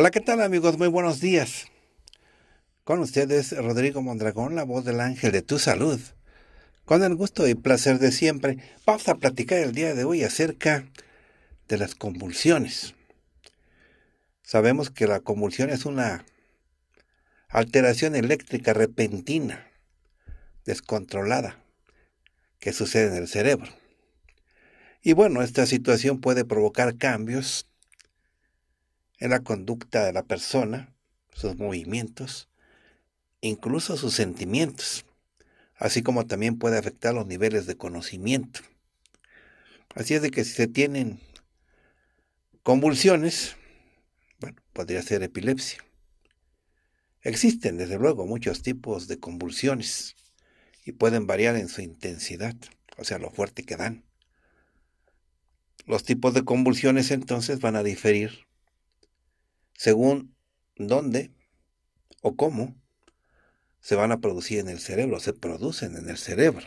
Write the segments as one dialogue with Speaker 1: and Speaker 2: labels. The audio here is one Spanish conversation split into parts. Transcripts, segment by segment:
Speaker 1: Hola, ¿qué tal amigos? Muy buenos días. Con ustedes Rodrigo Mondragón, la voz del ángel de tu salud. Con el gusto y placer de siempre, vamos a platicar el día de hoy acerca de las convulsiones. Sabemos que la convulsión es una alteración eléctrica repentina, descontrolada, que sucede en el cerebro. Y bueno, esta situación puede provocar cambios en la conducta de la persona, sus movimientos, incluso sus sentimientos, así como también puede afectar los niveles de conocimiento. Así es de que si se tienen convulsiones, bueno, podría ser epilepsia. Existen, desde luego, muchos tipos de convulsiones y pueden variar en su intensidad, o sea, lo fuerte que dan. Los tipos de convulsiones entonces van a diferir según dónde o cómo se van a producir en el cerebro, se producen en el cerebro.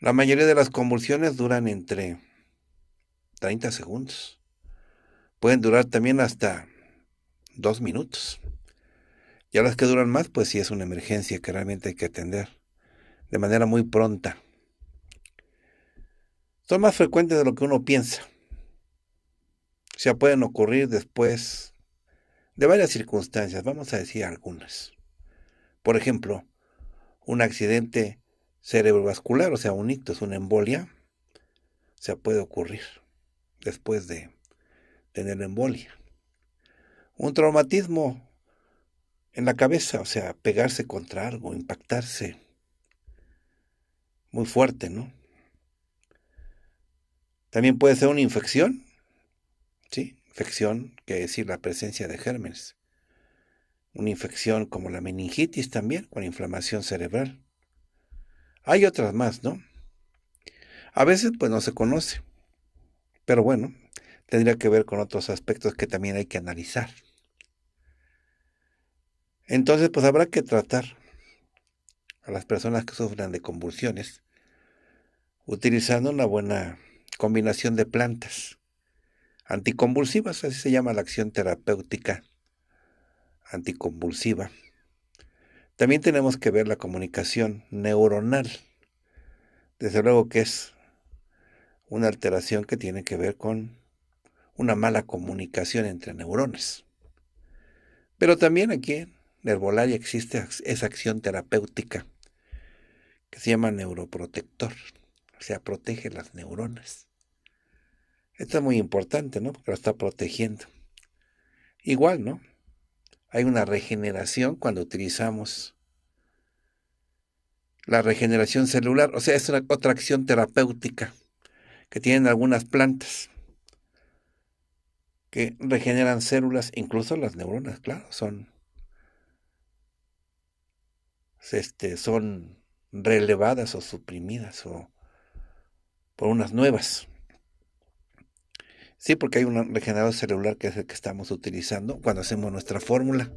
Speaker 1: La mayoría de las convulsiones duran entre 30 segundos. Pueden durar también hasta 2 minutos. Ya las que duran más, pues sí es una emergencia que realmente hay que atender de manera muy pronta. Son más frecuentes de lo que uno piensa se pueden ocurrir después de varias circunstancias, vamos a decir algunas. Por ejemplo, un accidente cerebrovascular, o sea, un ictus, una embolia, se puede ocurrir después de tener embolia. Un traumatismo en la cabeza, o sea, pegarse contra algo, impactarse. Muy fuerte, ¿no? También puede ser una infección, infección que decir la presencia de gérmenes. Una infección como la meningitis también, con inflamación cerebral. Hay otras más, ¿no? A veces pues no se conoce. Pero bueno, tendría que ver con otros aspectos que también hay que analizar. Entonces, pues habrá que tratar a las personas que sufran de convulsiones utilizando una buena combinación de plantas anticonvulsivas, así se llama la acción terapéutica anticonvulsiva. También tenemos que ver la comunicación neuronal. Desde luego que es una alteración que tiene que ver con una mala comunicación entre neurones. Pero también aquí en herbolaria existe esa acción terapéutica que se llama neuroprotector, o sea, protege las neuronas. Esto es muy importante, ¿no? Porque lo está protegiendo. Igual, ¿no? Hay una regeneración cuando utilizamos la regeneración celular, o sea, es una, otra acción terapéutica que tienen algunas plantas que regeneran células, incluso las neuronas, claro, son, este, son relevadas o suprimidas o por unas nuevas. Sí, porque hay un regenerador celular que es el que estamos utilizando cuando hacemos nuestra fórmula.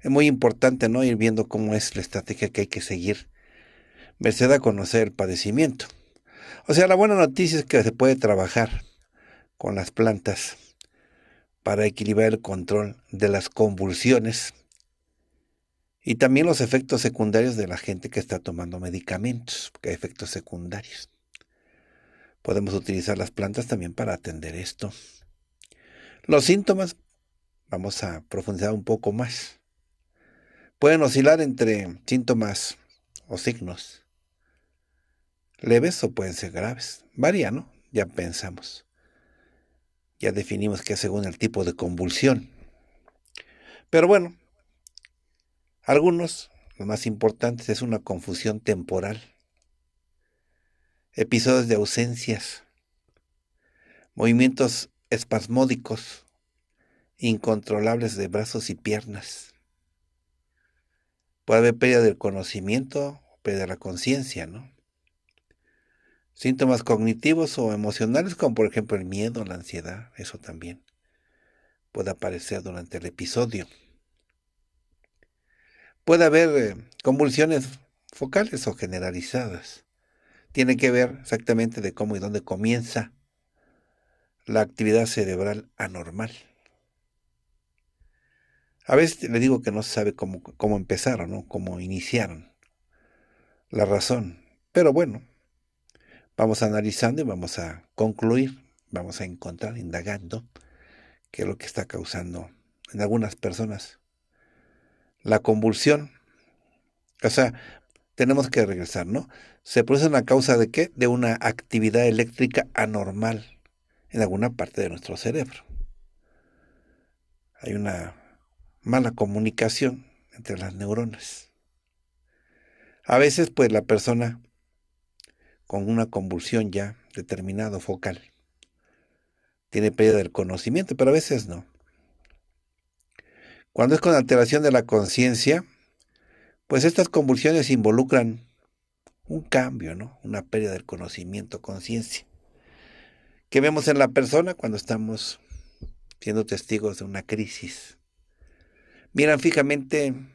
Speaker 1: Es muy importante no ir viendo cómo es la estrategia que hay que seguir. Merced a conocer el padecimiento. O sea, la buena noticia es que se puede trabajar con las plantas para equilibrar el control de las convulsiones y también los efectos secundarios de la gente que está tomando medicamentos, porque hay efectos secundarios. Podemos utilizar las plantas también para atender esto. Los síntomas, vamos a profundizar un poco más. Pueden oscilar entre síntomas o signos leves o pueden ser graves. Varía, ¿no? Ya pensamos. Ya definimos que según el tipo de convulsión. Pero bueno, algunos, lo más importante es una confusión temporal episodios de ausencias, movimientos espasmódicos, incontrolables de brazos y piernas. Puede haber pérdida del conocimiento, pérdida de la conciencia, ¿no? Síntomas cognitivos o emocionales, como por ejemplo el miedo, la ansiedad, eso también puede aparecer durante el episodio. Puede haber eh, convulsiones focales o generalizadas tiene que ver exactamente de cómo y dónde comienza la actividad cerebral anormal. A veces le digo que no se sabe cómo, empezaron, ¿no? cómo iniciaron la razón. Pero bueno, vamos analizando y vamos a concluir, vamos a encontrar, indagando, qué es lo que está causando en algunas personas la convulsión. O sea, tenemos que regresar, ¿no? Se produce a causa de qué? De una actividad eléctrica anormal en alguna parte de nuestro cerebro. Hay una mala comunicación entre las neuronas. A veces, pues, la persona con una convulsión ya determinado focal tiene pérdida del conocimiento, pero a veces no. Cuando es con alteración de la conciencia, pues estas convulsiones involucran un cambio, ¿no? Una pérdida del conocimiento, conciencia, que vemos en la persona cuando estamos siendo testigos de una crisis. Miran fijamente en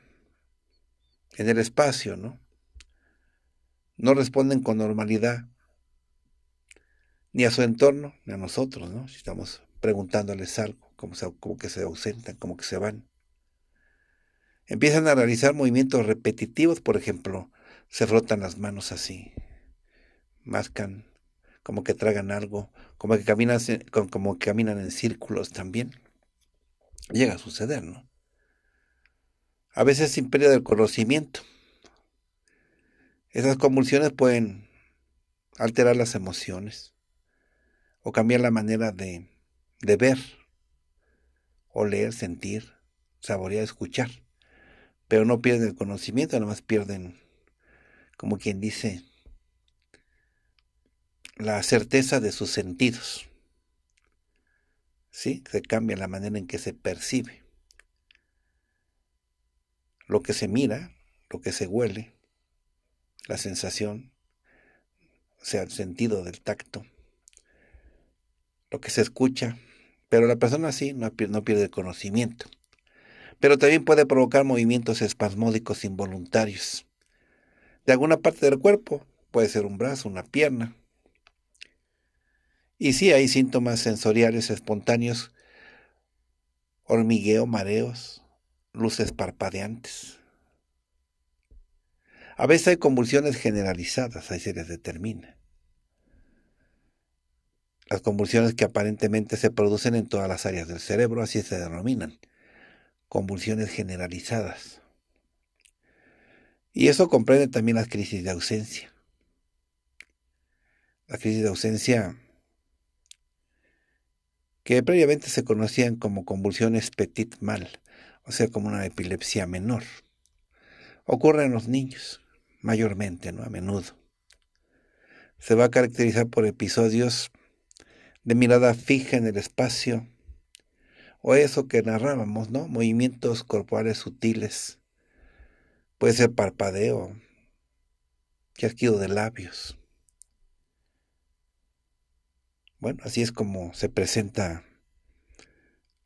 Speaker 1: el espacio, ¿no? No responden con normalidad ni a su entorno, ni a nosotros, ¿no? Si estamos preguntándoles algo, como, como que se ausentan, como que se van. Empiezan a realizar movimientos repetitivos, por ejemplo, se frotan las manos así, mascan, como que tragan algo, como que caminan, como que caminan en círculos también. Llega a suceder, ¿no? A veces sin pérdida del conocimiento. Esas convulsiones pueden alterar las emociones o cambiar la manera de, de ver, leer, sentir, saborear, escuchar pero no pierden el conocimiento, nada más pierden, como quien dice, la certeza de sus sentidos. ¿Sí? Se cambia la manera en que se percibe. Lo que se mira, lo que se huele, la sensación, o sea, el sentido del tacto, lo que se escucha. Pero la persona sí no, pierde, no pierde el conocimiento pero también puede provocar movimientos espasmódicos involuntarios. De alguna parte del cuerpo, puede ser un brazo, una pierna. Y sí hay síntomas sensoriales espontáneos, hormigueo, mareos, luces parpadeantes. A veces hay convulsiones generalizadas, así se les determina. Las convulsiones que aparentemente se producen en todas las áreas del cerebro, así se denominan convulsiones generalizadas. Y eso comprende también las crisis de ausencia. La crisis de ausencia que previamente se conocían como convulsiones petit mal, o sea, como una epilepsia menor. Ocurre en los niños, mayormente, ¿no? A menudo. Se va a caracterizar por episodios de mirada fija en el espacio, o eso que narrábamos, ¿no? Movimientos corporales sutiles. Puede ser parpadeo, chasquido de labios. Bueno, así es como se presenta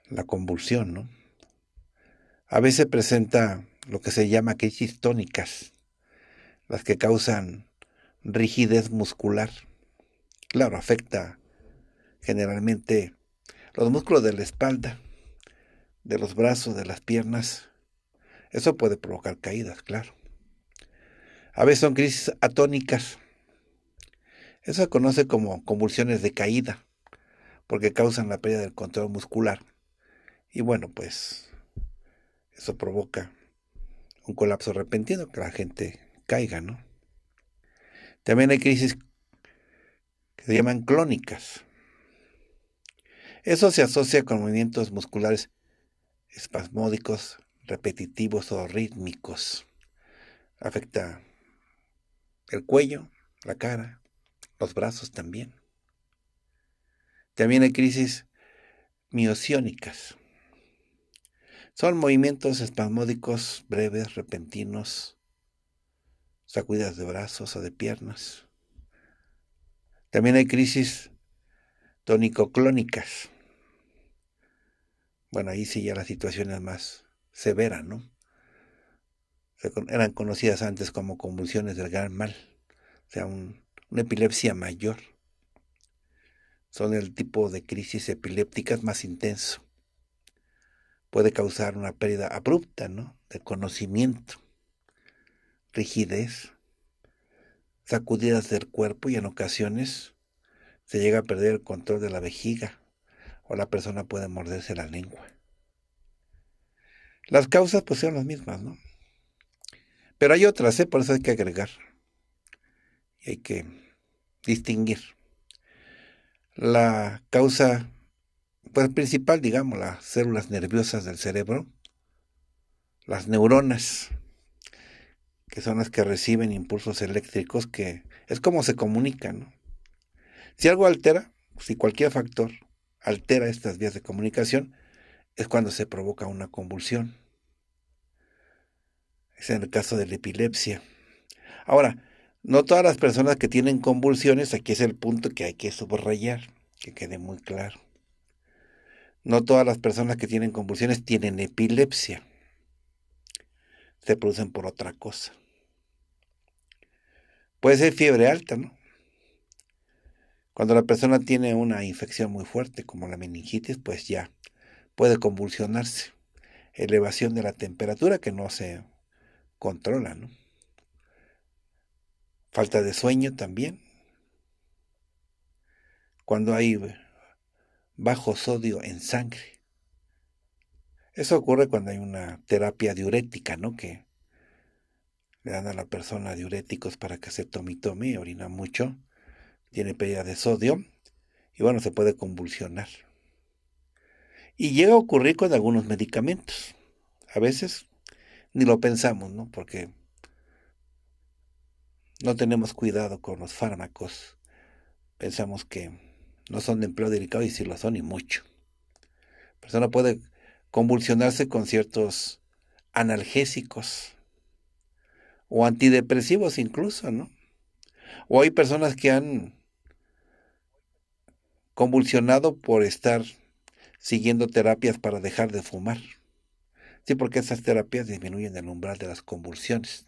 Speaker 1: la convulsión, ¿no? A veces presenta lo que se llama crisis tónicas, las que causan rigidez muscular. Claro, afecta generalmente los músculos de la espalda, de los brazos, de las piernas. Eso puede provocar caídas, claro. A veces son crisis atónicas. Eso se conoce como convulsiones de caída, porque causan la pérdida del control muscular. Y bueno, pues eso provoca un colapso repentino, que la gente caiga, ¿no? También hay crisis que se llaman clónicas. Eso se asocia con movimientos musculares espasmódicos, repetitivos o rítmicos. Afecta el cuello, la cara, los brazos también. También hay crisis miosiónicas. Son movimientos espasmódicos breves, repentinos, sacudidas de brazos o de piernas. También hay crisis tónico-clónicas. Bueno, ahí sí ya la situación es más severa, ¿no? Eran conocidas antes como convulsiones del gran mal, o sea, una epilepsia mayor. Son el tipo de crisis epilépticas más intenso. Puede causar una pérdida abrupta, ¿no? De conocimiento, rigidez, sacudidas del cuerpo y en ocasiones se llega a perder el control de la vejiga, o la persona puede morderse la lengua. Las causas pues son las mismas, ¿no? Pero hay otras, ¿eh? por eso hay que agregar. Y hay que distinguir. La causa pues, principal, digamos, las células nerviosas del cerebro, las neuronas, que son las que reciben impulsos eléctricos, que es como se comunican. ¿no? Si algo altera, si cualquier factor altera estas vías de comunicación, es cuando se provoca una convulsión. Es en el caso de la epilepsia. Ahora, no todas las personas que tienen convulsiones, aquí es el punto que hay que subrayar, que quede muy claro. No todas las personas que tienen convulsiones tienen epilepsia. Se producen por otra cosa. Puede ser fiebre alta, ¿no? Cuando la persona tiene una infección muy fuerte como la meningitis, pues ya puede convulsionarse. Elevación de la temperatura que no se controla, ¿no? Falta de sueño también. Cuando hay bajo sodio en sangre. Eso ocurre cuando hay una terapia diurética, ¿no? Que le dan a la persona diuréticos para que se tome y tome, orina mucho tiene pérdida de sodio y bueno, se puede convulsionar. Y llega a ocurrir con algunos medicamentos. A veces ni lo pensamos, ¿no? Porque no tenemos cuidado con los fármacos. Pensamos que no son de empleo delicado y si lo son y mucho. La persona puede convulsionarse con ciertos analgésicos o antidepresivos incluso, ¿no? O hay personas que han convulsionado por estar siguiendo terapias para dejar de fumar. Sí, porque esas terapias disminuyen el umbral de las convulsiones.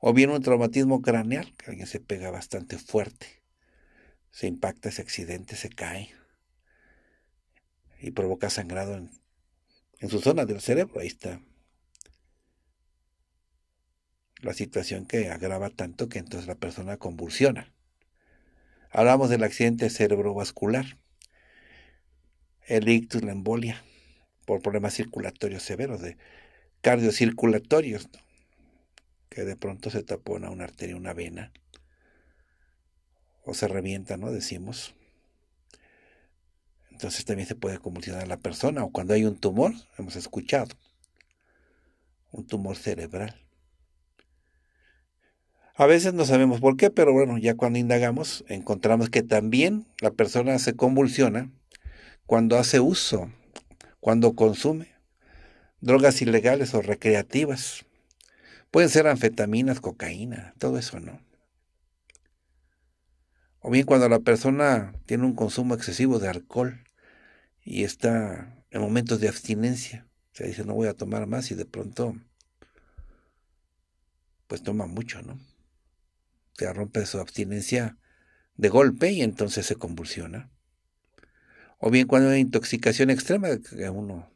Speaker 1: O bien un traumatismo craneal, que alguien se pega bastante fuerte, se impacta, se accidente, se cae y provoca sangrado en, en su zona del cerebro. Ahí está la situación que agrava tanto que entonces la persona convulsiona. Hablamos del accidente cerebrovascular, el ictus, la embolia, por problemas circulatorios severos, de cardiocirculatorios, que de pronto se tapona una arteria, una vena, o se revienta, ¿no? Decimos. Entonces también se puede convulsionar la persona, o cuando hay un tumor, hemos escuchado, un tumor cerebral. A veces no sabemos por qué, pero bueno, ya cuando indagamos encontramos que también la persona se convulsiona cuando hace uso, cuando consume drogas ilegales o recreativas. Pueden ser anfetaminas, cocaína, todo eso, ¿no? O bien cuando la persona tiene un consumo excesivo de alcohol y está en momentos de abstinencia, se dice no voy a tomar más y de pronto pues toma mucho, ¿no? se rompe su abstinencia de golpe y entonces se convulsiona. O bien cuando hay intoxicación extrema, que uno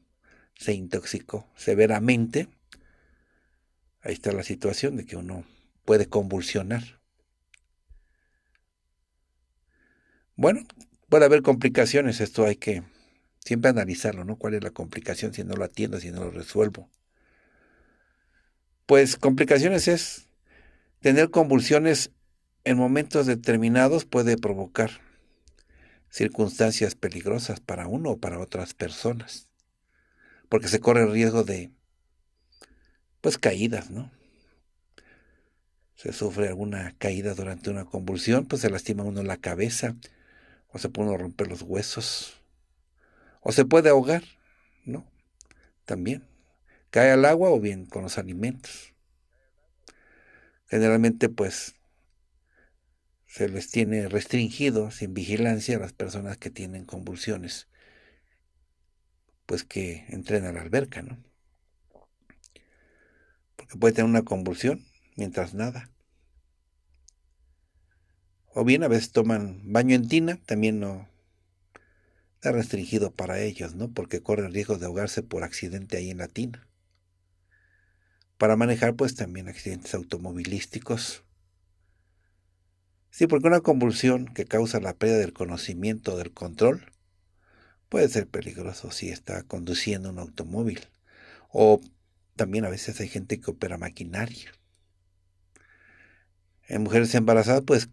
Speaker 1: se intoxicó severamente, ahí está la situación de que uno puede convulsionar. Bueno, puede haber complicaciones, esto hay que siempre analizarlo, ¿no? ¿Cuál es la complicación si no lo atiendo, si no lo resuelvo? Pues complicaciones es Tener convulsiones en momentos determinados puede provocar circunstancias peligrosas para uno o para otras personas, porque se corre el riesgo de, pues, caídas, ¿no? Se sufre alguna caída durante una convulsión, pues se lastima uno la cabeza, o se puede romper los huesos, o se puede ahogar, ¿no? También cae al agua o bien con los alimentos generalmente pues se les tiene restringido, sin vigilancia, a las personas que tienen convulsiones, pues que entren a la alberca, ¿no? Porque puede tener una convulsión mientras nada. O bien a veces toman baño en tina, también no está restringido para ellos, ¿no? Porque corren riesgo de ahogarse por accidente ahí en la tina para manejar pues también accidentes automovilísticos. Sí, porque una convulsión que causa la pérdida del conocimiento del control puede ser peligroso si está conduciendo un automóvil. O también a veces hay gente que opera maquinaria. En mujeres embarazadas, pues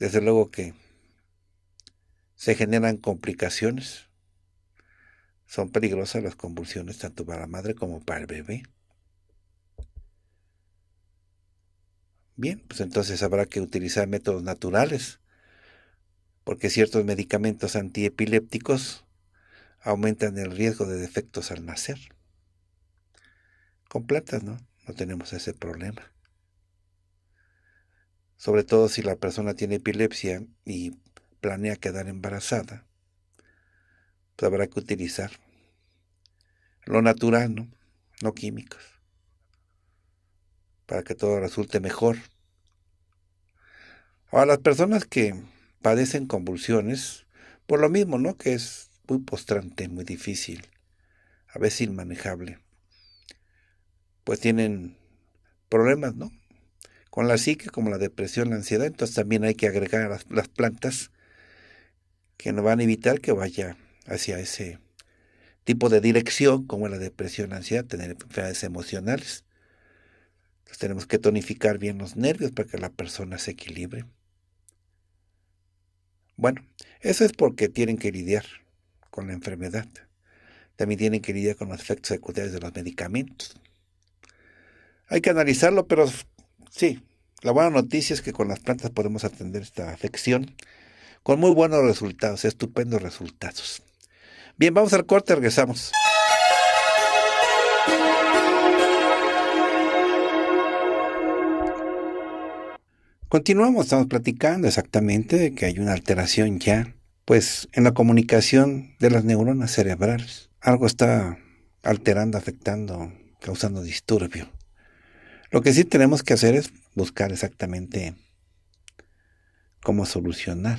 Speaker 1: desde luego que se generan complicaciones. Son peligrosas las convulsiones tanto para la madre como para el bebé. Bien, pues entonces habrá que utilizar métodos naturales, porque ciertos medicamentos antiepilépticos aumentan el riesgo de defectos al nacer. Con plantas, ¿no? No tenemos ese problema. Sobre todo si la persona tiene epilepsia y planea quedar embarazada, pues habrá que utilizar lo natural, ¿no? No químicos para que todo resulte mejor. Ahora, las personas que padecen convulsiones, por lo mismo, ¿no? Que es muy postrante, muy difícil, a veces inmanejable. Pues tienen problemas, ¿no? Con la psique, como la depresión, la ansiedad, entonces también hay que agregar las, plantas que nos van a evitar que vaya hacia ese tipo de dirección, como la depresión, la ansiedad, tener enfermedades emocionales. Entonces pues, tenemos que tonificar bien los nervios para que la persona se equilibre. Bueno, eso es porque tienen que lidiar con la enfermedad. También tienen que lidiar con los efectos secundarios de los medicamentos. Hay que analizarlo, pero sí, la buena noticia es que con las plantas podemos atender esta afección con muy buenos resultados, estupendos resultados. Bien, vamos al corte, regresamos. Continuamos, estamos platicando exactamente de que hay una alteración ya, pues en la comunicación de las neuronas cerebrales. Algo está alterando, afectando, causando disturbio. Lo que sí tenemos que hacer es buscar exactamente cómo solucionar,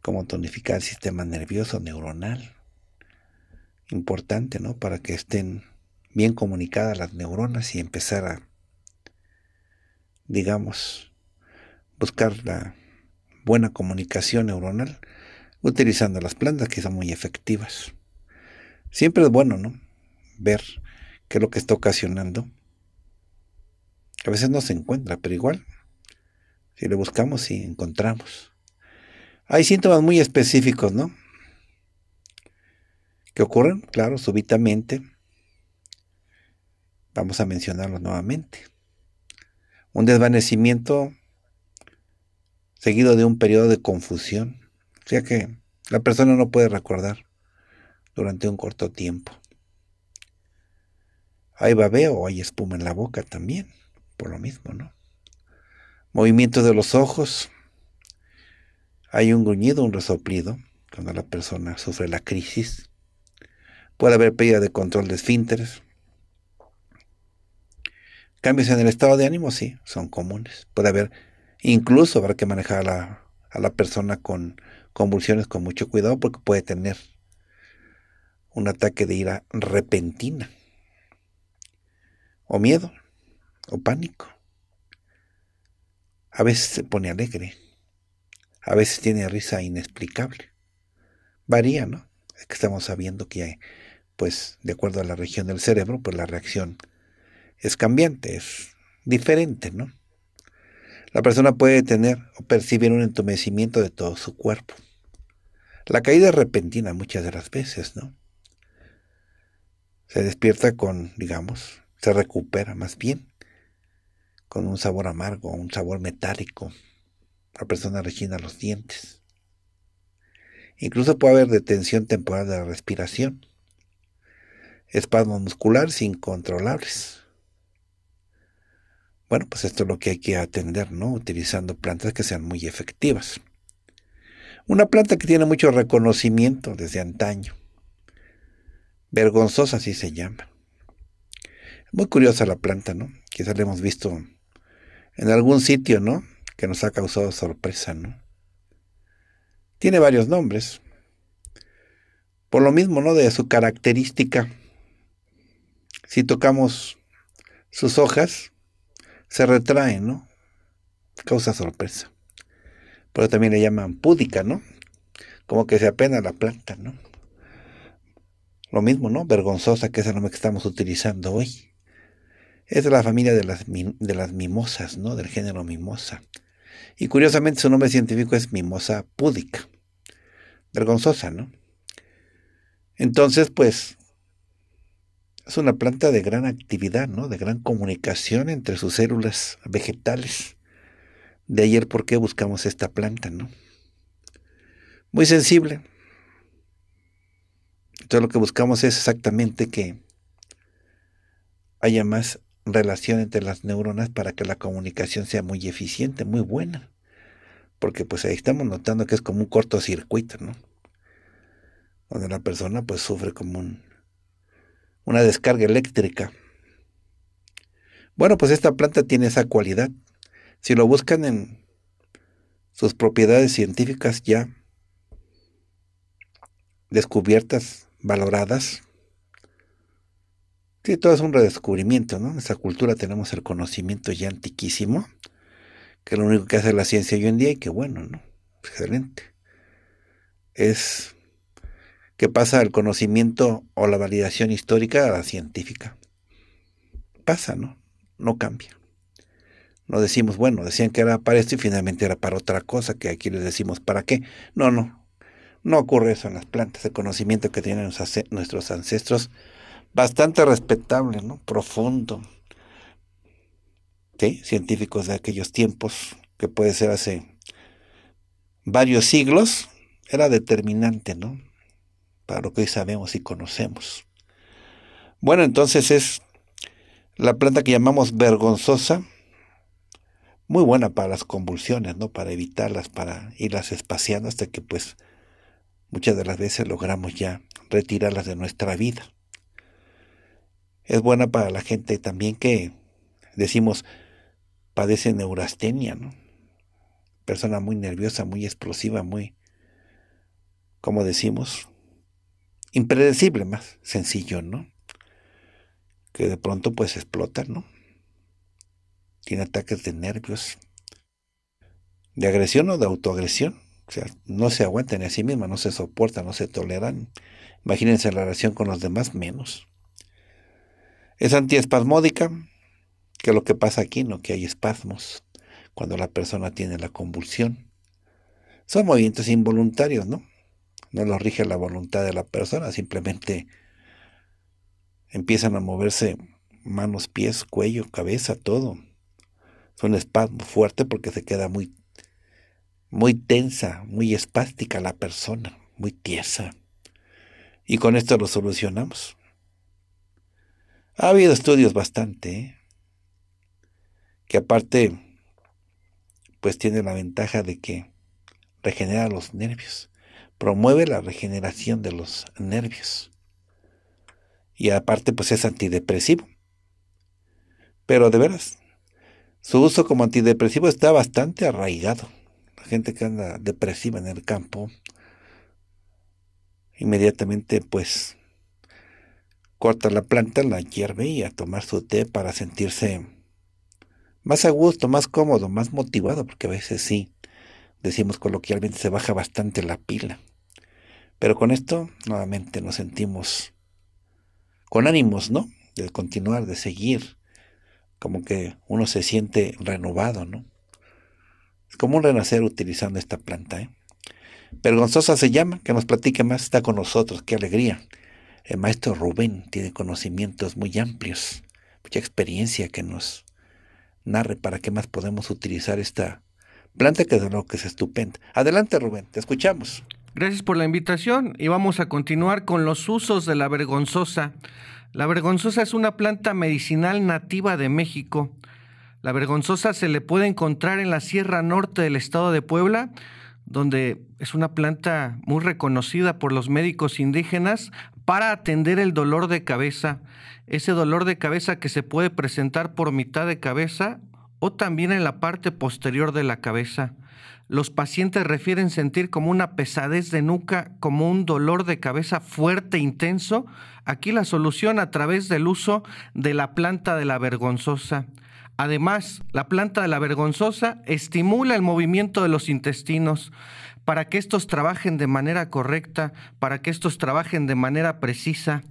Speaker 1: cómo tonificar el sistema nervioso neuronal. Importante, ¿no? Para que estén bien comunicadas las neuronas y empezar a digamos, buscar la buena comunicación neuronal utilizando las plantas que son muy efectivas. Siempre es bueno, ¿no? Ver qué es lo que está ocasionando. A veces no se encuentra, pero igual, si le buscamos, sí encontramos. Hay síntomas muy específicos, ¿no? Que ocurren, claro, súbitamente. Vamos a mencionarlos nuevamente un desvanecimiento seguido de un periodo de confusión, o sea que la persona no puede recordar durante un corto tiempo. Hay babeo o hay espuma en la boca también, por lo mismo, ¿no? Movimiento de los ojos, hay un gruñido, un resoplido, cuando la persona sufre la crisis. Puede haber pérdida de control de esfínteres, Cambios en el estado de ánimo, sí, son comunes. Puede haber, incluso habrá que manejar a la, persona con convulsiones con mucho cuidado porque puede tener un ataque de ira repentina, o miedo, o pánico. A veces se pone alegre, a veces tiene risa inexplicable. Varía, ¿no? Es que estamos sabiendo que, hay, pues, de acuerdo a la región del cerebro, pues la reacción es cambiante, es diferente, ¿no? La persona puede tener o percibir un entumecimiento de todo su cuerpo. La caída repentina muchas de las veces, ¿no? Se despierta con, digamos, se recupera más bien, con un sabor amargo, un sabor metálico. La persona rechina los dientes. Incluso puede haber detención temporal de la respiración, espasmos musculares incontrolables. Bueno, pues esto es lo que hay que atender, ¿no? Utilizando plantas que sean muy efectivas. Una planta que tiene mucho reconocimiento desde antaño. Vergonzosa, así se llama. Muy curiosa la planta, ¿no? Quizás la hemos visto en algún sitio, ¿no? Que nos ha causado sorpresa, ¿no? Tiene varios nombres. Por lo mismo, ¿no? De su característica. Si tocamos sus hojas, se retrae, ¿no? Causa sorpresa. Pero también le llaman púdica, ¿no? Como que se apena la planta, ¿no? Lo mismo, ¿no? Vergonzosa que es el nombre que estamos utilizando hoy. Es de la familia de las, de las mimosas, ¿no? Del género mimosa. Y curiosamente su nombre científico es mimosa púdica. Vergonzosa, ¿no? Entonces, pues, es una planta de gran actividad, ¿no? De gran comunicación entre sus células vegetales. De ayer por qué buscamos esta planta, ¿no? Muy sensible. Entonces lo que buscamos es exactamente que haya más relación entre las neuronas para que la comunicación sea muy eficiente, muy buena. Porque pues ahí estamos notando que es como un cortocircuito, ¿no? Donde la persona pues sufre como un una descarga eléctrica. Bueno, pues esta planta tiene esa cualidad. Si lo buscan en sus propiedades científicas ya descubiertas, valoradas, sí, todo es un redescubrimiento, ¿no? En esa cultura tenemos el conocimiento ya antiquísimo, que lo único que hace la ciencia hoy en día y que bueno, ¿no? Excelente. Es que pasa El conocimiento o la validación histórica a la científica. Pasa, ¿no? No cambia. No decimos, bueno, decían que era para esto y finalmente era para otra cosa, que aquí les decimos para qué. No, no. No ocurre eso en las plantas. El conocimiento que tienen nuestros ancestros, bastante respetable, ¿no? Profundo. ¿Sí? Científicos de aquellos tiempos, que puede ser hace varios siglos, era determinante, ¿no? para lo que hoy sabemos y conocemos. Bueno, entonces es la planta que llamamos vergonzosa, muy buena para las convulsiones, ¿no? Para evitarlas, para irlas espaciando hasta que pues muchas de las veces logramos ya retirarlas de nuestra vida. Es buena para la gente también que decimos padece neurastenia, ¿no? Persona muy nerviosa, muy explosiva, muy, como decimos, impredecible, más sencillo, ¿no? Que de pronto pues explota, ¿no? Tiene ataques de nervios, de agresión o de autoagresión. O sea, no se aguantan a sí misma, no se soportan, no se toleran. Imagínense la relación con los demás menos. Es antiespasmódica, que lo que pasa aquí, ¿no? Que hay espasmos cuando la persona tiene la convulsión. Son movimientos involuntarios, ¿no? no los rige la voluntad de la persona, simplemente empiezan a moverse manos, pies, cuello, cabeza, todo. Es un espasmo fuerte porque se queda muy, muy tensa, muy espástica la persona, muy tiesa. Y con esto lo solucionamos. Ha habido estudios bastante, ¿eh? que aparte, pues tiene la ventaja de que regenera los nervios promueve la regeneración de los nervios. Y aparte, pues es antidepresivo. Pero de veras, su uso como antidepresivo está bastante arraigado. La gente que anda depresiva en el campo, inmediatamente pues corta la planta, la hierve y a tomar su té para sentirse más a gusto, más cómodo, más motivado, porque a veces sí, decimos coloquialmente, se baja bastante la pila. Pero con esto, nuevamente, nos sentimos con ánimos, ¿no? De continuar, de seguir. Como que uno se siente renovado, ¿no? Es como un renacer utilizando esta planta, ¿eh? Vergonzosa se llama, que nos platique más, está con nosotros, qué alegría. El maestro Rubén tiene conocimientos muy amplios, mucha experiencia que nos narre para qué más podemos utilizar esta planta que de lo que es estupenda. Adelante Rubén, te escuchamos.
Speaker 2: Gracias por la invitación y vamos a continuar con los usos de la vergonzosa. La vergonzosa es una planta medicinal nativa de México. La vergonzosa se le puede encontrar en la Sierra Norte del estado de Puebla, donde es una planta muy reconocida por los médicos indígenas para atender el dolor de cabeza, ese dolor de cabeza que se puede presentar por mitad de cabeza o también en la parte posterior de la cabeza. Los pacientes refieren sentir como una pesadez de nuca, como un dolor de cabeza fuerte, intenso. Aquí la solución a través del uso de la planta de la vergonzosa. Además, la planta de la vergonzosa estimula el movimiento de los intestinos para que estos trabajen de manera correcta, para que estos trabajen de manera precisa.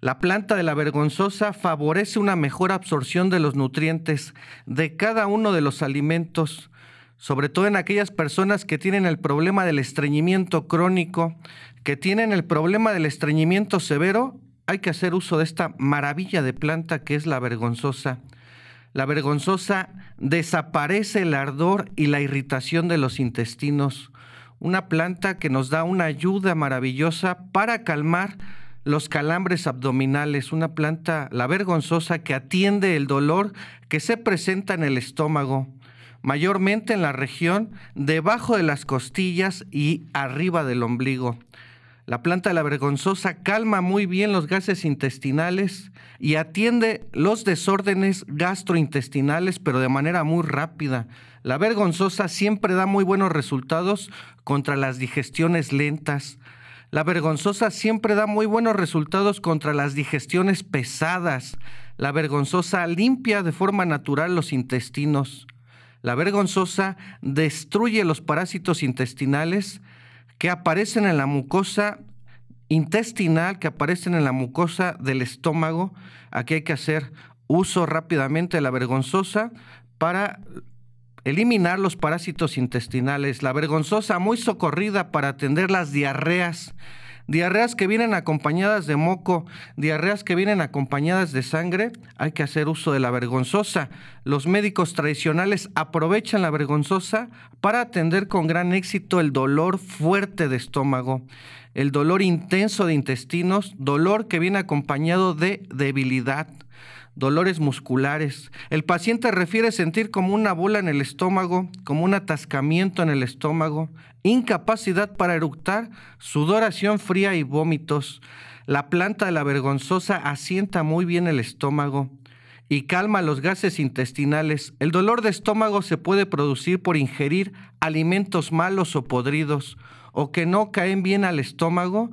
Speaker 2: La planta de la vergonzosa favorece una mejor absorción de los nutrientes de cada uno de los alimentos sobre todo en aquellas personas que tienen el problema del estreñimiento crónico, que tienen el problema del estreñimiento severo, hay que hacer uso de esta maravilla de planta que es la vergonzosa. La vergonzosa desaparece el ardor y la irritación de los intestinos. Una planta que nos da una ayuda maravillosa para calmar los calambres abdominales. Una planta, la vergonzosa, que atiende el dolor que se presenta en el estómago mayormente en la región debajo de las costillas y arriba del ombligo. La planta de la vergonzosa calma muy bien los gases intestinales y atiende los desórdenes gastrointestinales, pero de manera muy rápida. La vergonzosa siempre da muy buenos resultados contra las digestiones lentas. La vergonzosa siempre da muy buenos resultados contra las digestiones pesadas. La vergonzosa limpia de forma natural los intestinos. La vergonzosa destruye los parásitos intestinales que aparecen en la mucosa intestinal, que aparecen en la mucosa del estómago. Aquí hay que hacer uso rápidamente de la vergonzosa para eliminar los parásitos intestinales. La vergonzosa muy socorrida para atender las diarreas diarreas que vienen acompañadas de moco, diarreas que vienen acompañadas de sangre, hay que hacer uso de la vergonzosa. Los médicos tradicionales aprovechan la vergonzosa para atender con gran éxito el dolor fuerte de estómago, el dolor intenso de intestinos, dolor que viene acompañado de debilidad dolores musculares. El paciente refiere sentir como una bola en el estómago, como un atascamiento en el estómago, incapacidad para eructar, sudoración fría y vómitos. La planta de la vergonzosa asienta muy bien el estómago y calma los gases intestinales. El dolor de estómago se puede producir por ingerir alimentos malos o podridos o que no caen bien al estómago.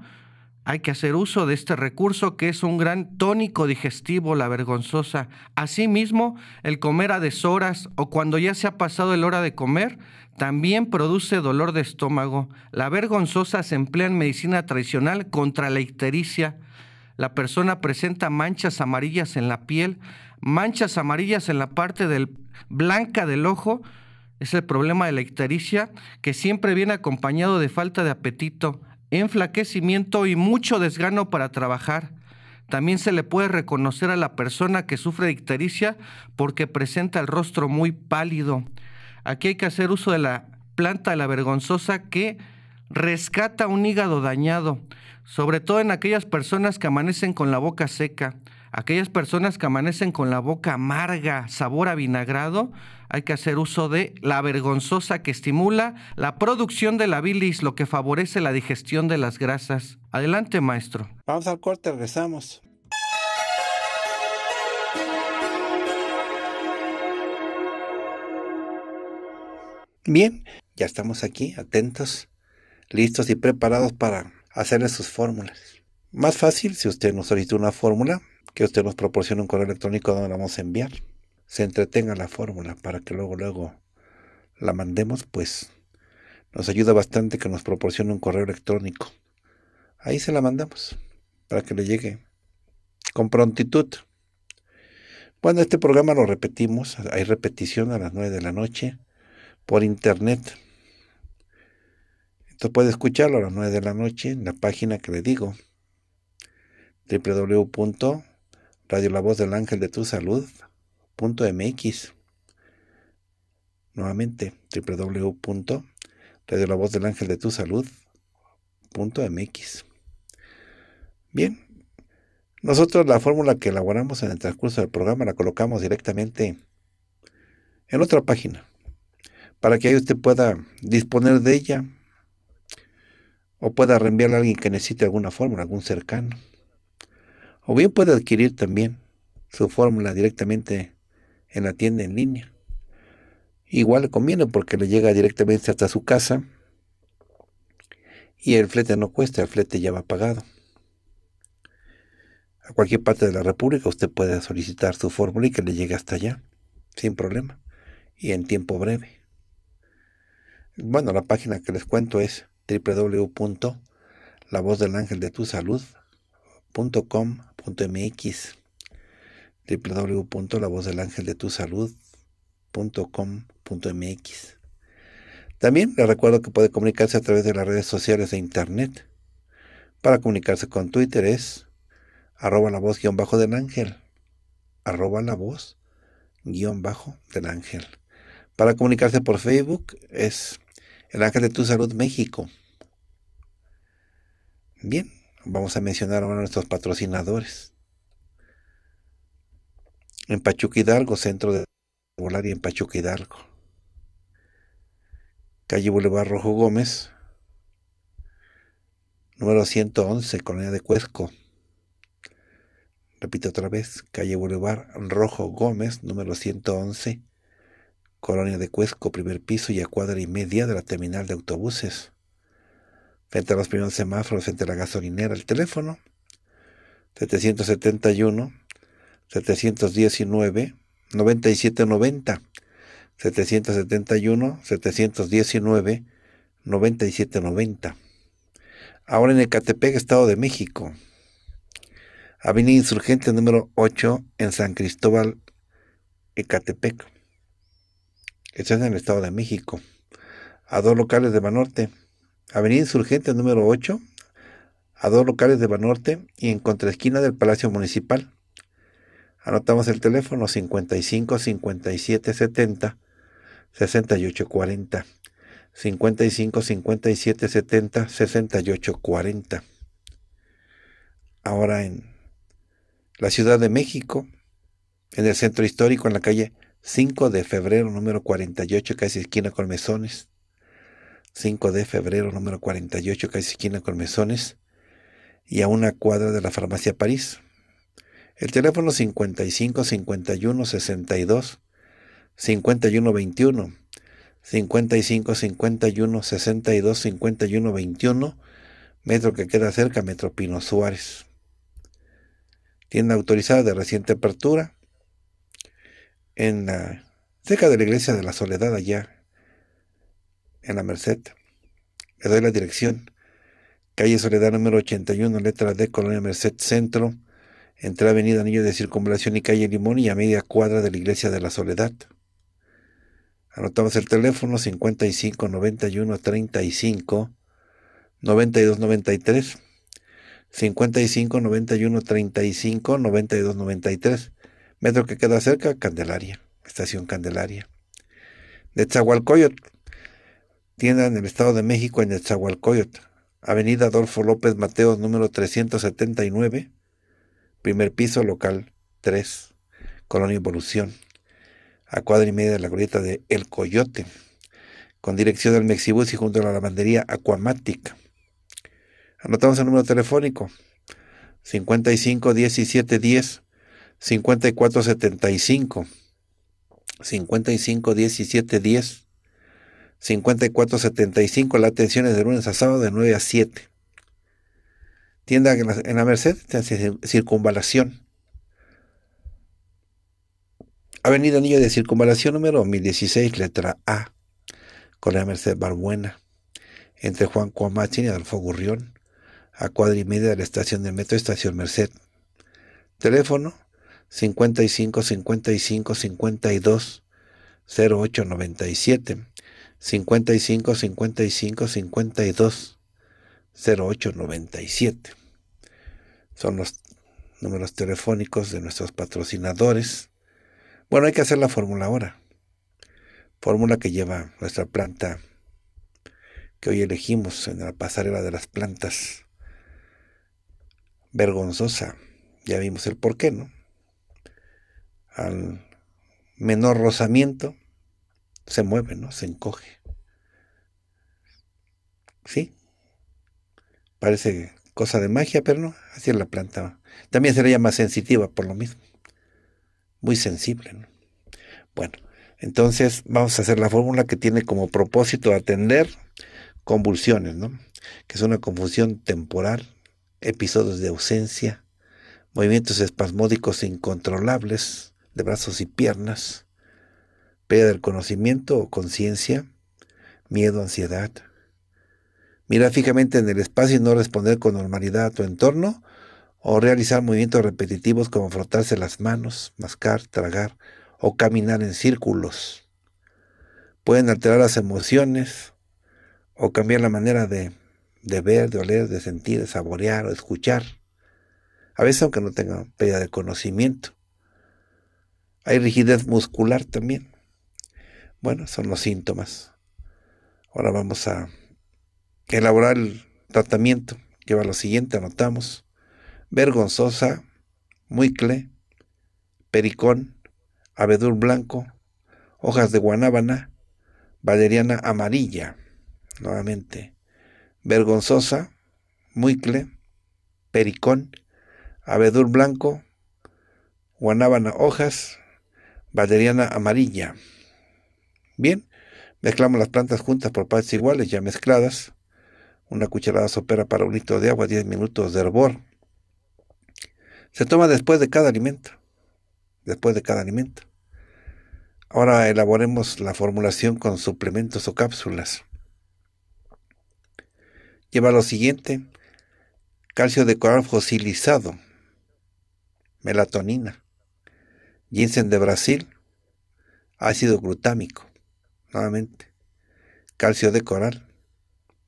Speaker 2: Hay que hacer uso de este recurso que es un gran tónico digestivo, la vergonzosa. Asimismo, el comer a deshoras o cuando ya se ha pasado el hora de comer también produce dolor de estómago. La vergonzosa se emplea en medicina tradicional contra la ictericia. La persona presenta manchas amarillas en la piel, manchas amarillas en la parte blanca del ojo. Es el problema de la ictericia que siempre viene acompañado de falta de apetito, enflaquecimiento y mucho desgano para trabajar. También se le puede reconocer a la persona que sufre de ictericia porque presenta el rostro muy pálido, Aquí hay que hacer uso de la planta de la vergonzosa que rescata un hígado dañado, sobre todo en aquellas personas que amanecen con la boca seca, aquellas personas que amanecen con la boca amarga, sabor a vinagrado, hay que hacer uso de la vergonzosa que estimula la producción de la bilis, lo que favorece la digestión de las grasas. Adelante, maestro. Vamos al corte, regresamos.
Speaker 1: Bien, ya estamos aquí, atentos, listos y preparados para hacerle sus fórmulas. Más fácil si usted nos solicita una fórmula, que usted nos proporcione un correo electrónico donde la vamos a enviar. Se entretenga la fórmula para que luego, luego la mandemos, pues nos ayuda bastante que nos proporcione un correo electrónico. Ahí se la mandamos para que le llegue con prontitud. Bueno, este programa lo repetimos, hay repetición a las 9 de la noche por internet. Esto puede escucharlo a las 9 de la noche en la página que le digo, del ángel salud.mx Nuevamente, www.radiolavozdelangeldetusalud.mx. Bien, nosotros la fórmula que elaboramos en el transcurso del programa la colocamos directamente en otra página para que usted pueda disponer de ella o pueda reenviarla a alguien que necesite alguna fórmula, algún cercano. O bien puede adquirir también su fórmula directamente en la tienda en línea. Igual le conviene porque le llega directamente hasta su casa y el flete no cuesta, el flete ya va pagado. A cualquier parte de la República usted puede solicitar su fórmula y que le llegue hasta allá, sin problema, y en tiempo breve. Bueno, la página que les cuento es www.lavozdelangeldetusalud.com.mx www.lavozdelangeldetusalud.com.mx También les recuerdo que puede comunicarse a través de las redes sociales de internet. Para comunicarse con Twitter es arroba la voz guión bajo del ángel. Arroba la voz guión bajo del ángel. Para comunicarse por Facebook es el Ángel de tu Salud México. Bien, vamos a mencionar a nuestros patrocinadores. En Pachuca Hidalgo, centro de volar y en Pachuca Hidalgo. Calle Boulevard Rojo Gómez, número 111, Colonia de Cuesco. Repito otra vez, calle Boulevard Rojo Gómez, número 111, Colonia de Cuesco, primer piso y a cuadra y media de la terminal de autobuses. Frente a los primeros semáforos, frente a la gasolinera, el teléfono 771 719 9790 771 719 9790. Ahora en Ecatepec, Estado de México. Avenida Insurgente número 8 en San Cristóbal, Ecatepec que está en el Estado de México, a dos locales de Banorte, Avenida Insurgente número 8, a dos locales de Banorte y en contraesquina del Palacio Municipal. Anotamos el teléfono 55 57 70 68 40. 55 57 70 68 40. Ahora en la Ciudad de México, en el centro histórico, en la calle 5 de febrero número 48, casi esquina con mesones. 5 de febrero número 48, casi esquina con mesones. Y a una cuadra de la farmacia París. El teléfono 55 51 62 51 21. 55 51 62 51 21. Metro que queda cerca, Metro Pino Suárez. Tienda autorizada de reciente apertura en la, cerca de la iglesia de la Soledad, allá en la Merced. Le doy la dirección. Calle Soledad número 81, letra D, Colonia Merced Centro, entre Avenida Anillo de Circunvalación y Calle Limón y a media cuadra de la iglesia de la Soledad. Anotamos el teléfono 55 91 35 92 93. 55 91 35 92 93. Metro que queda cerca, Candelaria, Estación Candelaria. De Tzahualcoyot, tienda en el Estado de México en el Tzahualcoyot, Avenida Adolfo López Mateos, número 379, primer piso, local 3, Colonia Evolución, a cuadra y media de la grieta de El Coyote, con dirección del Mexibus y junto a la lavandería Aquamática. Anotamos el número telefónico 55 17 10 5475, 55 17 10, 5475, la atención es de lunes a sábado de 9 a 7. Tienda en la, Merced, circunvalación. Avenida Niño de Circunvalación número 1016, letra A, con la Merced Barbuena, entre Juan Cuamachín y Adolfo Gurrión, a cuadra y media de la estación del metro Estación Merced. Teléfono 55 55 52 08 97 55 55 52 08 97 son los números telefónicos de nuestros patrocinadores bueno hay que hacer la fórmula ahora fórmula que lleva nuestra planta que hoy elegimos en la pasarela de las plantas vergonzosa ya vimos el por qué no al menor rozamiento, se mueve, ¿no? Se encoge. ¿Sí? Parece cosa de magia, pero no, así es la planta. También sería más sensitiva por lo mismo. Muy sensible, Bueno, entonces vamos a hacer la fórmula que tiene como propósito atender convulsiones, ¿no? Que es una confusión temporal, episodios de ausencia, movimientos espasmódicos incontrolables, de brazos y piernas, pérdida del conocimiento o conciencia, miedo, ansiedad. Mirar fijamente en el espacio y no responder con normalidad a tu entorno, o realizar movimientos repetitivos como frotarse las manos, mascar, tragar o caminar en círculos. Pueden alterar las emociones o cambiar la manera de, de ver, de oler, de sentir, de saborear o escuchar. A veces aunque no tengan pérdida de conocimiento. Hay rigidez muscular también. Bueno, son los síntomas. Ahora vamos a elaborar el tratamiento que va lo siguiente, anotamos. Vergonzosa, muicle, pericón, abedul blanco, hojas de guanábana, valeriana amarilla. Nuevamente, vergonzosa, muicle, pericón, abedul blanco, guanábana hojas, valeriana amarilla. Bien, mezclamos las plantas juntas por partes iguales, ya mezcladas. Una cucharada sopera para un litro de agua, 10 minutos de hervor. Se toma después de cada alimento. Después de cada alimento. Ahora elaboremos la formulación con suplementos o cápsulas. Lleva lo siguiente: calcio de coral fosilizado, melatonina, Ginseng de Brasil, ácido glutámico, nuevamente, calcio de coral,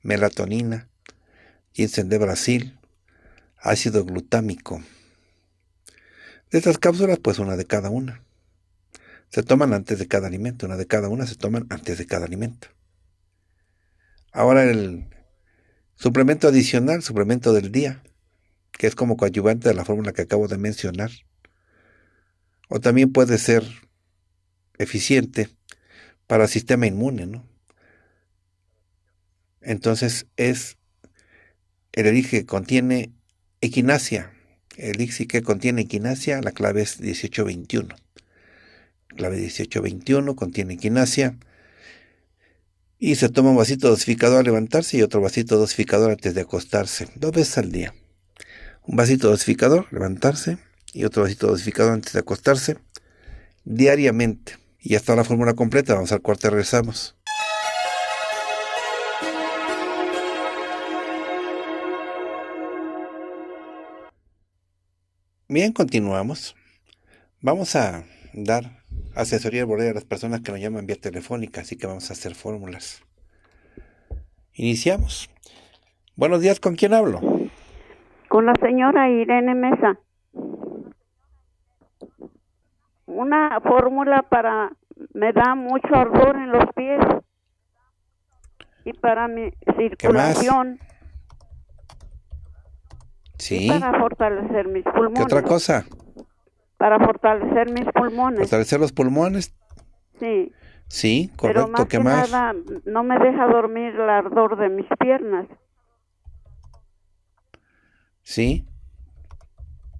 Speaker 1: melatonina, ginseng de Brasil, ácido glutámico. De estas cápsulas, pues una de cada una. Se toman antes de cada alimento, una de cada una se toman antes de cada alimento. Ahora el suplemento adicional, suplemento del día, que es como coadyuvante de la fórmula que acabo de mencionar o también puede ser eficiente para el sistema inmune, Entonces es el elixir que contiene equinasia. el elixir que contiene equinasia, la clave es 1821. Clave 1821 contiene equinasia. Y se toma un vasito dosificador al levantarse y otro vasito dosificador antes de acostarse, dos veces al día. Un vasito dosificador, levantarse, y otro vasito dosificado antes de acostarse diariamente. Y ya está la fórmula completa. Vamos al cuarto y regresamos. Bien, continuamos. Vamos a dar asesoría al a las personas que nos llaman vía telefónica, así que vamos a hacer fórmulas. Iniciamos. Buenos días, ¿con quién hablo?
Speaker 3: Con la señora Irene Mesa una fórmula para me da mucho ardor en los pies y para mi circulación.
Speaker 1: Sí. para
Speaker 3: fortalecer mis pulmones. ¿Qué otra cosa? Para fortalecer mis pulmones.
Speaker 1: Fortalecer los pulmones. Sí. Sí, correcto. más?
Speaker 3: no me deja dormir el ardor de mis piernas.
Speaker 1: Sí.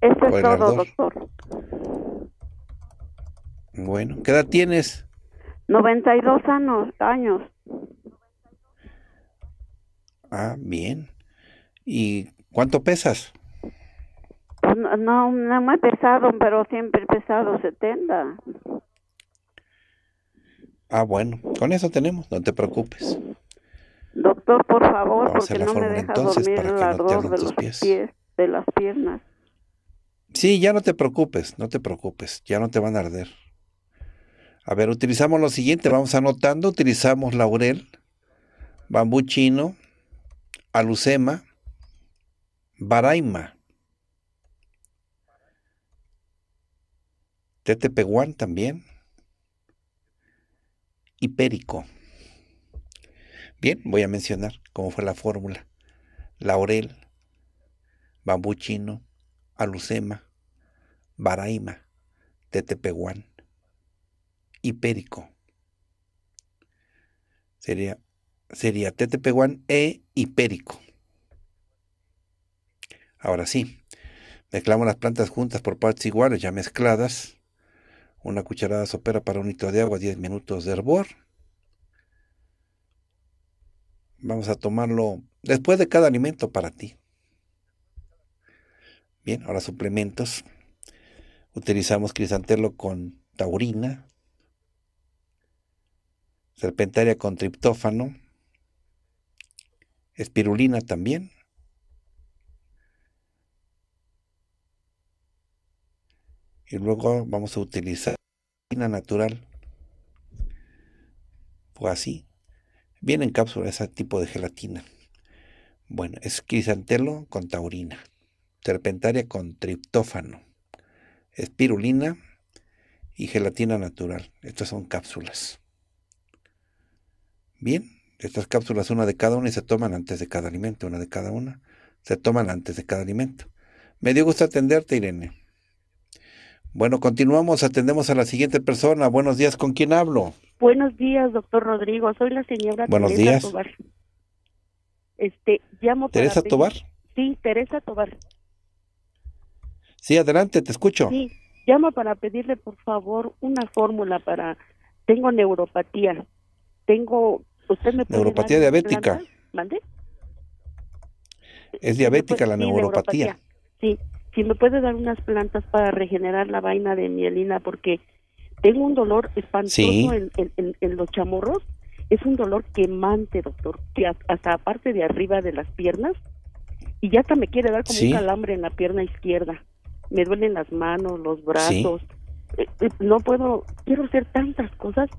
Speaker 1: Eso es todo, doctor. Bueno, ¿qué edad tienes?
Speaker 3: 92 años. años.
Speaker 1: Ah, bien. ¿Y cuánto pesas?
Speaker 3: Pues, no, no, me he pesado, pero siempre he pesado 70.
Speaker 1: Ah, bueno, con eso tenemos, no te preocupes.
Speaker 3: Doctor, por favor, porque no me deja dormir para que de los pies, de las piernas.
Speaker 1: Sí, ya no te preocupes, no te preocupes, ya no te van a arder. A ver, utilizamos lo siguiente, vamos anotando, utilizamos laurel, bambú chino, alucema, baraima, tetepeguán también y Bien, voy a mencionar cómo fue la fórmula. Laurel, bambú chino, alucema, baraima, tetepehuán hipérico Sería, sería 1 e hipérico Ahora sí, mezclamos las plantas juntas por partes iguales, ya mezcladas. Una cucharada sopera para un litro de agua, 10 minutos de hervor. Vamos a tomarlo después de cada alimento para ti. Bien, ahora suplementos. Utilizamos crisantelo con taurina, serpentaria con triptófano, espirulina también. Y luego vamos a utilizar gelatina natural. Pues así. Viene en cápsula ese tipo de gelatina. Bueno, es crisantelo con taurina, serpentaria con triptófano, espirulina y gelatina natural. Estas son cápsulas. Bien, estas cápsulas, una de cada una, y se toman antes de cada alimento, una de cada una. Se toman antes de cada alimento. Me dio gusto atenderte, Irene. Bueno, continuamos, atendemos a la siguiente persona. Buenos días, ¿con quién hablo?
Speaker 4: Buenos días, doctor Rodrigo. Soy la señora Buenos Teresa días. Este, llamo para ¿Teresa Tobar? Sí, Teresa Tobar.
Speaker 1: Sí, adelante, te escucho. Sí,
Speaker 4: llamo para pedirle, por favor, una fórmula para... Tengo neuropatía, tengo neuropatía diabética. ¿Mande?
Speaker 1: Es diabética la neuropatía.
Speaker 4: Sí, si me puede dar unas plantas para regenerar la vaina de mielina, porque tengo un dolor espantoso en, los chamorros. Es un dolor quemante, doctor, que hasta aparte de arriba de las piernas. Y ya hasta me quiere dar como un alambre en la pierna izquierda. Me duelen las manos, los brazos. Eh, eh, no puedo, quiero hacer tantas cosas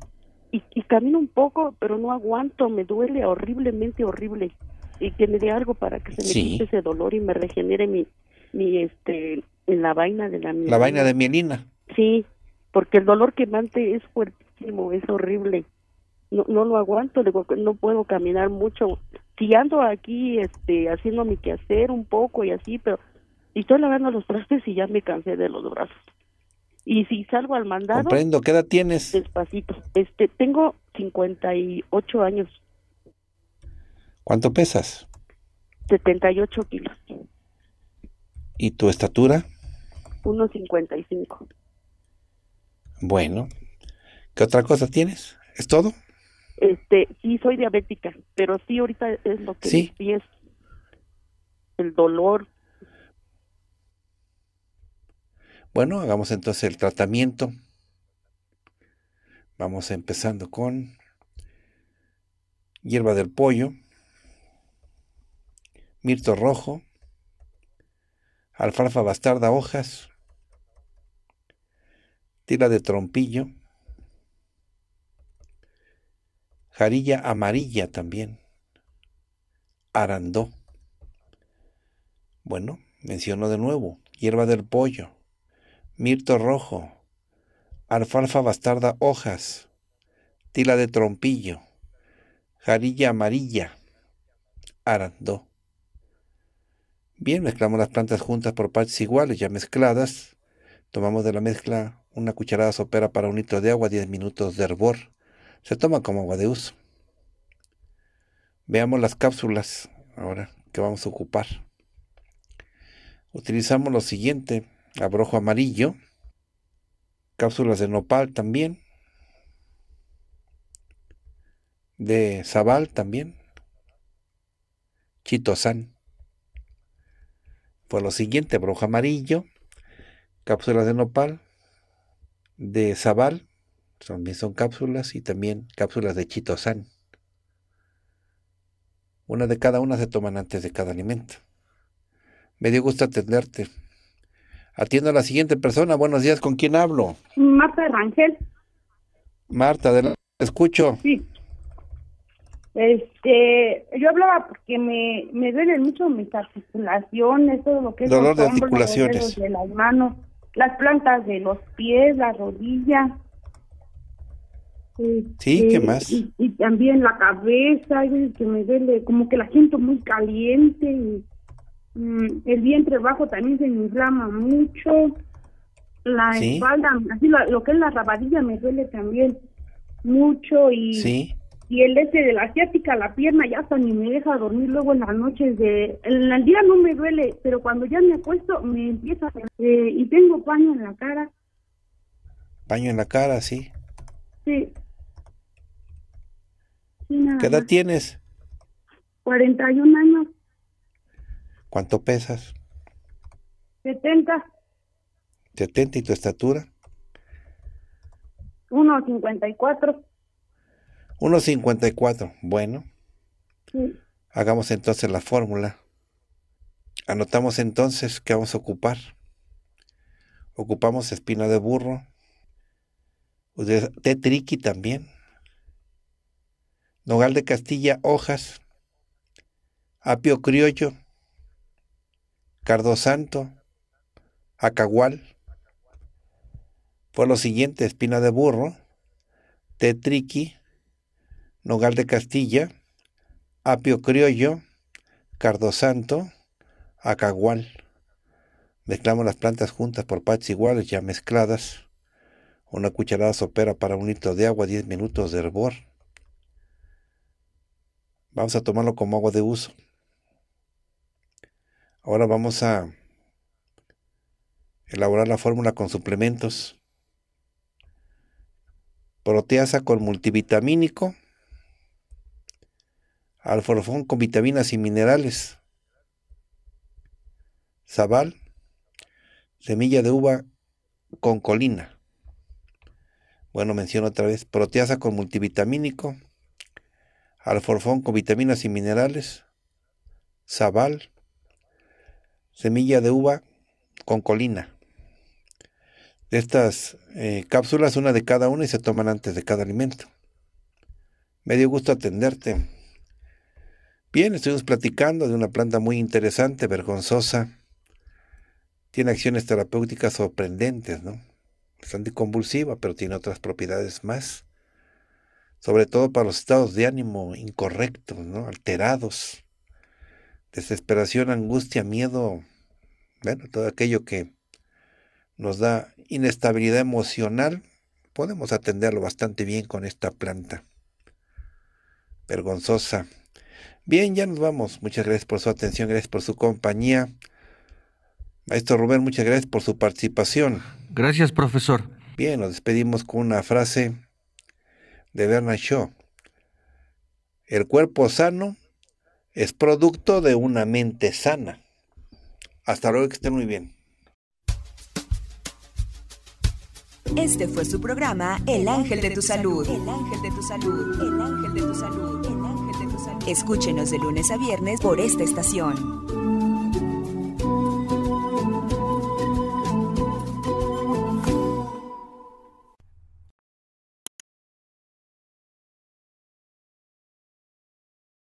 Speaker 4: y, camino un poco, pero no aguanto, me duele horriblemente, horrible. Y que me dé algo para que se me quite ese dolor y me regenere mi, mi este, en la vaina de la mielina. La vaina
Speaker 1: de mielina.
Speaker 4: Sí, porque el dolor quemante es fuertísimo, es horrible. No, no lo aguanto, no puedo caminar mucho. Si aquí este, haciendo mi quehacer un poco y así, pero y estoy lavando los trastes y ya me cansé de los brazos y si salgo
Speaker 1: al mandado. Comprendo, ¿qué edad tienes? Despacito.
Speaker 4: Este, tengo 58 años.
Speaker 1: ¿Cuánto pesas?
Speaker 4: 78 kilos.
Speaker 1: ¿Y tu estatura?
Speaker 4: 1,55.
Speaker 1: Bueno, ¿qué otra cosa tienes? ¿Es todo?
Speaker 4: Este, sí, soy diabética, pero sí, ahorita es lo que ¿Sí? sí el dolor,
Speaker 1: Bueno, hagamos entonces el tratamiento. Vamos empezando con hierba del pollo, mirto rojo, alfalfa bastarda hojas, tira de trompillo, jarilla amarilla también, arandó. Bueno, menciono de nuevo, hierba del pollo, mirto rojo, alfalfa bastarda hojas, tila de trompillo, jarilla amarilla, arandó. Bien, mezclamos las plantas juntas por partes iguales, ya mezcladas. Tomamos de la mezcla una cucharada sopera para un litro de agua, 10 minutos de hervor. Se toma como agua de uso. Veamos las cápsulas ahora que vamos a ocupar. Utilizamos lo siguiente, abrojo amarillo, cápsulas de nopal también, de zabal también, chitosan. fue pues lo siguiente, abrojo amarillo, cápsulas de nopal, de zabal, también son cápsulas y también cápsulas de chitosan. Una de cada una se toman antes de cada alimento. Me dio gusto atenderte. Atiendo a la siguiente persona. Buenos días, ¿con quién hablo?
Speaker 5: Marta Rangel.
Speaker 1: Marta, escucho. Sí.
Speaker 5: Este, yo hablaba porque me, me duelen mucho mis articulaciones, todo lo que es dolor de articulaciones, de las manos, las plantas de los pies, la rodillas. Sí, este, ¿qué más? Y, también la cabeza, que me duele, como que la siento muy caliente. Y, Mm, el vientre bajo también se me inflama mucho, la espalda, lo, que es la rabadilla me duele también mucho y, y el este de la asiática, la pierna ya hasta ni me deja dormir luego en las noches de, en el día no me duele, pero cuando ya me acuesto me empieza eh, y tengo paño en la cara.
Speaker 1: Paño en la cara, sí.
Speaker 5: Sí. sí ¿Qué
Speaker 1: edad tienes?
Speaker 5: 41 años.
Speaker 1: ¿Cuánto pesas? 70. ¿70 y tu estatura?
Speaker 5: 1,54.
Speaker 1: 1,54. Bueno. Hagamos entonces la fórmula. Anotamos entonces qué vamos a ocupar. Ocupamos espina de burro, té triqui también, nogal de Castilla, hojas, apio criollo, Cardosanto, Acagual, fue lo siguiente, Espina de Burro, Tetriqui, Nogal de Castilla, Apio Criollo, Cardosanto, acagual. Mezclamos las plantas juntas por partes iguales ya mezcladas. Una cucharada sopera para un litro de agua, 10 minutos de hervor. Vamos a tomarlo como agua de uso. Ahora vamos a elaborar la fórmula con suplementos. Proteasa con multivitamínico. Alforfón con vitaminas y minerales. Zabal. Semilla de uva con colina. Bueno, menciono otra vez. Proteasa con multivitamínico. Alforfón con vitaminas y minerales. Zabal semilla de uva con colina. Estas eh, cápsulas, una de cada una y se toman antes de cada alimento. Me dio gusto atenderte. Bien, estuvimos platicando de una planta muy interesante, vergonzosa. Tiene acciones terapéuticas sorprendentes, ¿no? Es anticonvulsiva, pero tiene otras propiedades más. Sobre todo para los estados de ánimo incorrectos, ¿no? Alterados desesperación, angustia, miedo, bueno, todo aquello que nos da inestabilidad emocional, podemos atenderlo bastante bien con esta planta. Vergonzosa. Bien, ya nos vamos. Muchas gracias por su atención, gracias por su compañía. Maestro Rubén, muchas gracias por su participación.
Speaker 2: Gracias, profesor.
Speaker 1: Bien, nos despedimos con una frase de Bernard Shaw. El cuerpo sano es producto de una mente sana. Hasta luego, que estén muy bien.
Speaker 5: Este fue su programa El Ángel de tu Salud. El Ángel de tu Salud. El Ángel de Salud. El Ángel de tu Salud. Escúchenos de lunes a viernes por esta estación.